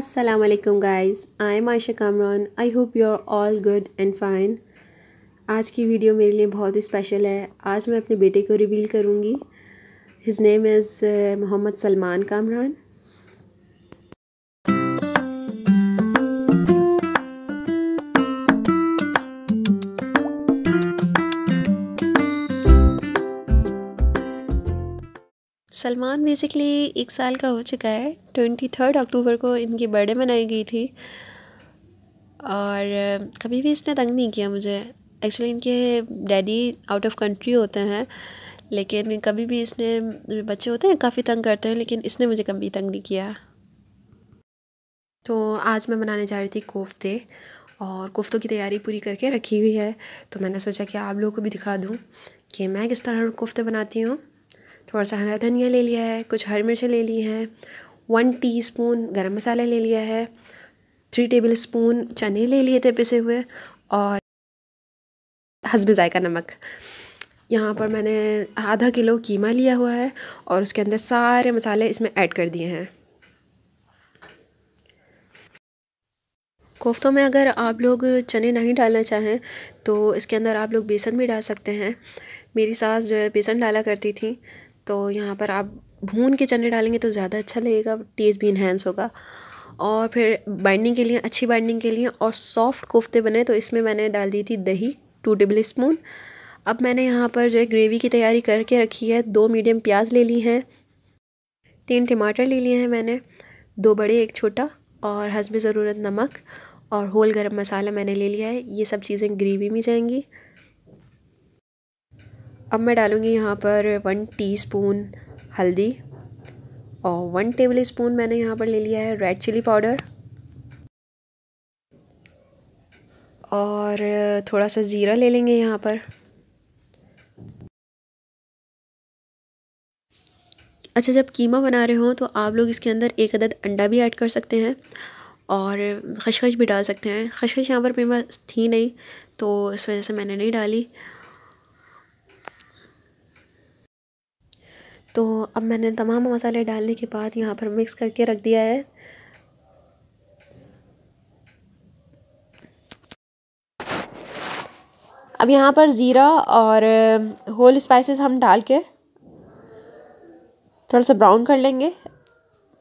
Aslam guys I am Ayesha Kamran I hope you are all good and fine आज की video मेरे लिए बहुत ही स्पेशल है आज मैं अपने बेटे को रिवील करूँगी his name is Mohammad Salman Kamran Salman basically एक साल का हो चुका है ट्वेंटी थर्ड अक्टूबर को इनकी बर्थडे मनाई गई थी और कभी भी इसने तंग नहीं किया मुझे एक्चुअली इनके डैडी आउट ऑफ कंट्री होते हैं लेकिन कभी भी इसने बच्चे होते हैं काफ़ी तंग करते हैं लेकिन इसने मुझे कभी तंग नहीं किया तो आज मैं बनाने जा रही थी कोफ्ते और कोफ्तों की तैयारी पूरी करके रखी हुई है तो मैंने सोचा कि आप लोगों को भी दिखा दूँ कि मैं किस तरह कोफ्ते बनाती हूँ थोड़ा सा हरा धनिया ले लिया है कुछ हरी मिर्चें ले ली हैं वन टीस्पून गरम मसाला ले लिया है थ्री टेबल स्पून चने ले लिए थे पिसे हुए और हसब ज़ायका नमक यहाँ पर मैंने आधा किलो कीमा लिया हुआ है और उसके अंदर सारे मसाले इसमें ऐड कर दिए हैं कोफ्तों में अगर आप लोग चने नहीं डालना चाहें तो इसके अंदर आप लोग बेसन भी डाल सकते हैं मेरी सास जो है बेसन डाला करती थी तो यहाँ पर आप भून के चने डालेंगे तो ज़्यादा अच्छा लगेगा टेस्ट भी इन्हेंस होगा और फिर बाइंडिंग के लिए अच्छी बाइंडिंग के लिए और सॉफ्ट कोफ्ते बने तो इसमें मैंने डाल दी थी दही टू टेबल स्पून अब मैंने यहाँ पर जो है ग्रेवी की तैयारी करके रखी है दो मीडियम प्याज ले ली हैं तीन टमाटर ले लिए हैं मैंने दो बड़े एक छोटा और हसब ज़रूरत नमक और होल गरम मसाला मैंने ले लिया है ये सब चीज़ें ग्रेवी में जाएंगी अब मैं डालूँगी यहाँ पर वन टीस्पून हल्दी और वन टेबल स्पून मैंने यहाँ पर ले लिया है रेड चिली पाउडर और थोड़ा सा ज़ीरा ले लेंगे यहाँ पर अच्छा जब कीमा बना रहे हो तो आप लोग इसके अंदर एक अदद अंडा भी ऐड कर सकते हैं और खशखश भी डाल सकते हैं खशखश यहाँ पर मेरे पास थी नहीं तो इस वजह से मैंने नहीं डाली तो अब मैंने तमाम मसाले डालने के बाद यहाँ पर मिक्स करके रख दिया है अब यहाँ पर ज़ीरा और होल स्पाइसेस हम डाल के थोड़ा सा ब्राउन कर लेंगे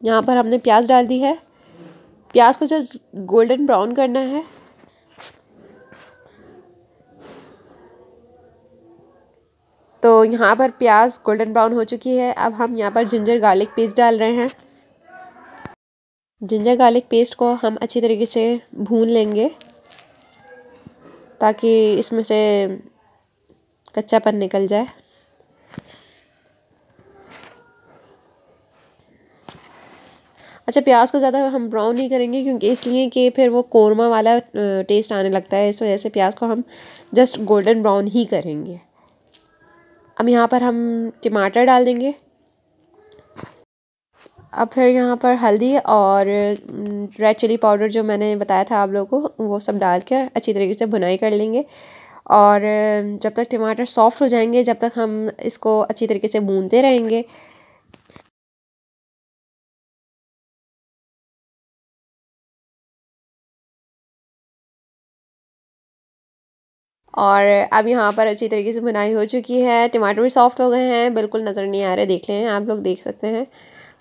यहाँ पर हमने प्याज डाल दी है प्याज को जस्ट गोल्डन ब्राउन करना है तो यहाँ पर प्याज गोल्डन ब्राउन हो चुकी है अब हम यहाँ पर जिंजर गार्लिक पेस्ट डाल रहे हैं जिंजर गार्लिक पेस्ट को हम अच्छी तरीके से भून लेंगे ताकि इसमें से कच्चापन निकल जाए अच्छा प्याज को ज़्यादा हम ब्राउन नहीं करेंगे क्योंकि इसलिए कि फिर वो कोरमा वाला टेस्ट आने लगता है इस वजह से प्याज को हम जस्ट गोल्डन ब्राउन ही करेंगे अब यहाँ पर हम टमाटर डाल देंगे अब फिर यहाँ पर हल्दी और रेड चिली पाउडर जो मैंने बताया था आप लोगों को वो सब डाल कर अच्छी तरीके से भुनाई कर लेंगे और जब तक टमाटर सॉफ्ट हो जाएंगे जब तक हम इसको अच्छी तरीके से भूनते रहेंगे और अब यहाँ पर अच्छी तरीके से बुनाई हो चुकी है टमाटर भी सॉफ्ट हो गए हैं बिल्कुल नज़र नहीं आ रहे देख लें आप लोग देख सकते हैं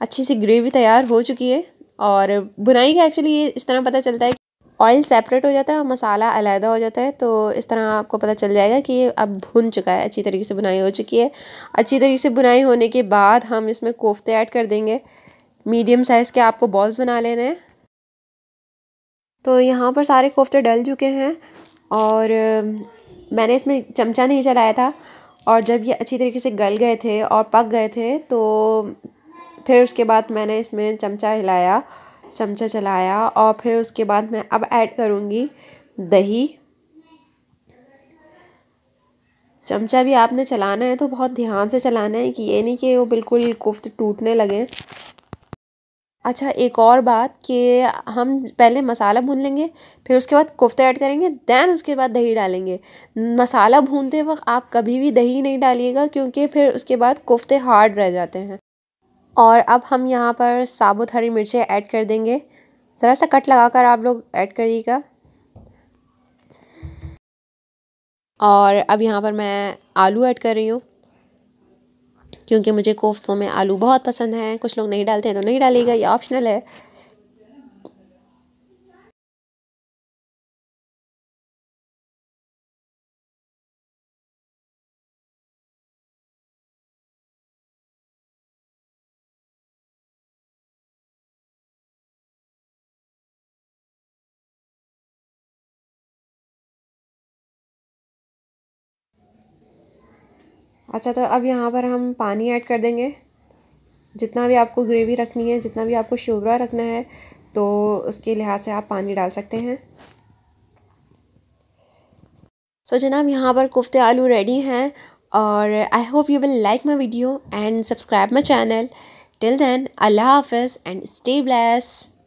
अच्छी सी ग्रेवी तैयार हो चुकी है और बुनाई का एक्चुअली ये इस तरह पता चलता है ऑयल सेपरेट हो जाता है और मसाला अलहदा हो जाता है तो इस तरह आपको पता चल जाएगा कि ये अब भुन चुका है अच्छी तरीके से बुनाई हो चुकी है अच्छी तरीके से बुनाई होने के बाद हम इसमें कोफ्ते ऐड कर देंगे मीडियम साइज़ के आपको बॉल्स बना लेने हैं तो यहाँ पर सारे कोफ्ते डल चुके हैं और मैंने इसमें चमचा नहीं चलाया था और जब ये अच्छी तरीके से गल गए थे और पक गए थे तो फिर उसके बाद मैंने इसमें चमचा हिलाया चमचा चलाया और फिर उसके बाद मैं अब ऐड करूँगी दही चमचा भी आपने चलाना है तो बहुत ध्यान से चलाना है कि ये नहीं कि वो बिल्कुल कोफ्ते टूटने लगे अच्छा एक और बात कि हम पहले मसाला भून लेंगे फिर उसके बाद कोफ्ता ऐड करेंगे दैन उसके बाद दही डालेंगे मसाला भूनते वक्त आप कभी भी दही नहीं डालिएगा क्योंकि फिर उसके बाद कोफ्ते हार्ड रह जाते हैं और अब हम यहाँ पर साबुत हरी मिर्चें ऐड कर देंगे ज़रा सा कट लगा कर आप लोग ऐड करिएगा और अब यहाँ पर मैं आलू ऐड कर रही हूँ क्योंकि मुझे कोफ्तों में आलू बहुत पसंद है कुछ लोग नहीं डालते हैं तो नहीं डालेगा ये ऑप्शनल है अच्छा तो अब यहाँ पर हम पानी ऐड कर देंगे जितना भी आपको ग्रेवी रखनी है जितना भी आपको शोरबा रखना है तो उसके लिहाज से आप पानी डाल सकते हैं सो so, जनाब यहाँ पर कोफ्ते आलू रेडी हैं और I hope you will like my video and subscribe my channel till then अल्लाह हाफ एंड स्टे ब्लेस